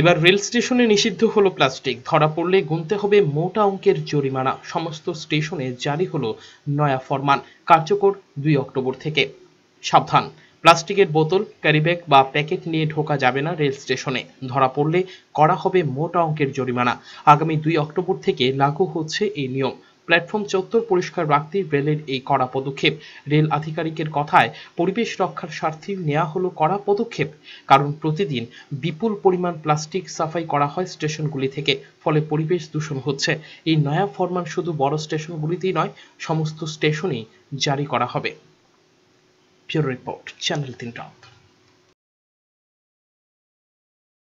এবার রেল স্টেশনে নিষিদ্ধ হলো প্লাস্টিক ধরা পড়লে গুনতে হবে মোটা অঙ্কের জরিমানা সমস্ত স্টেশনে জারি হলো নয়া ফরমান কার্যকর দুই অক্টোবর থেকে সাবধান প্লাস্টিকের বোতল ক্যারিব্যাগ বা প্যাকেট নিয়ে ঢোকা যাবে না রেল স্টেশনে ধরা পড়লে করা হবে মোটা অঙ্কের জরিমানা আগামী দুই অক্টোবর থেকে লাগু হচ্ছে এই নিয়ম প্ল্যাটফর্ম চত্বর পরিষ্কার রাখতে রেলের এই কড়া পদক্ষেপ রেল আধিকারিকের কথায় পরিবেশ রক্ষার স্বার্থে নেওয়া হলো কড়া পদক্ষেপ কারণ প্রতিদিন বিপুল পরিমাণ প্লাস্টিক সাফাই করা হয় স্টেশনগুলি থেকে ফলে পরিবেশ দূষণ হচ্ছে এই নয়া ফরমান শুধু বড় স্টেশনগুলিতেই নয় সমস্ত স্টেশনেই জারি করা হবে রিপোর্ট চ্যানেল